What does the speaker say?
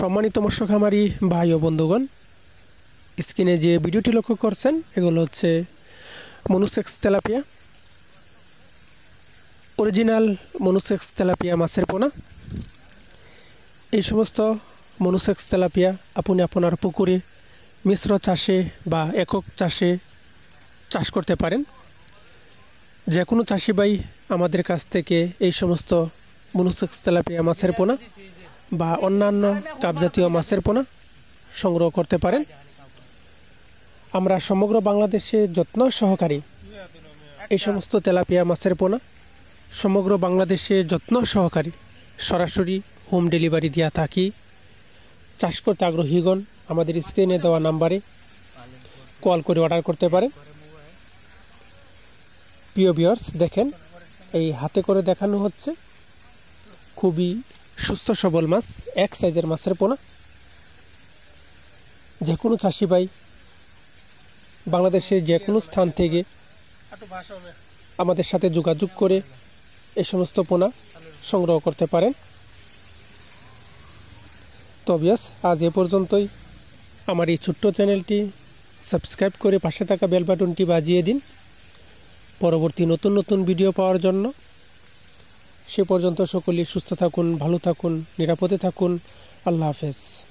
সম্মানিত মৎস্যখামারি ভাই ও বন্ধুগণ স্ক্রিনে যে ভিডিওটি লক্ষ্য করছেন এগুলো হচ্ছে monosex tilapia original monosex tilapia মাছের পোনা এই সমস্ত মনুসেক্স তেলাপিয়া আপনি আপনার পুকুরে মিশ্র চাষে বা একক চাষে চাষ করতে পারেন যে কোনো চাষিবাই আমাদের কাছ থেকে এই সমস্ত মনুসেক্স তেলাপিয়া মাছের পোনা বা অন্যান্য কাপজাতীয় মাছের পোনা সংগ্রহ করতে পারেন আমরা সমগ্র বাংলাদেশে যত্ন সহকারী এই সমস্ত তেলাপিয়া মাছের পোনা সমগ্র বাংলাদেশে যত্ন সহকারী সরাসরি হোম ডেলিভারি দেওয়া থাকি চাষ করতে আগ্রহীগণ আমাদের স্ক্রিনে দেওয়া নাম্বারে কল করে অর্ডার করতে পারেন প্রিয় ভিওর্স দেখেন এই হাতে করে দেখানো হচ্ছে খুবই সুস্থ সবল মাছ এক সাইজের মাছের পোনা যে কোনো চাষি ভাই বাংলাদেশের যে কোনো স্থান থেকে আমাদের সাথে যোগাযোগ করে এই সমস্ত পোনা সংগ্রহ করতে পারেন তো আজ এ পর্যন্তই আমার এই ছোট্ট চ্যানেলটি সাবস্ক্রাইব করে পাশে থাকা বেল বাজিয়ে দিন পরবর্তী নতুন নতুন ভিডিও পাওয়ার জন্য সে পর্যন্ত সকলেই সুস্থ থাকুন ভালো থাকুন নিরাপদে থাকুন আল্লাহ হাফেজ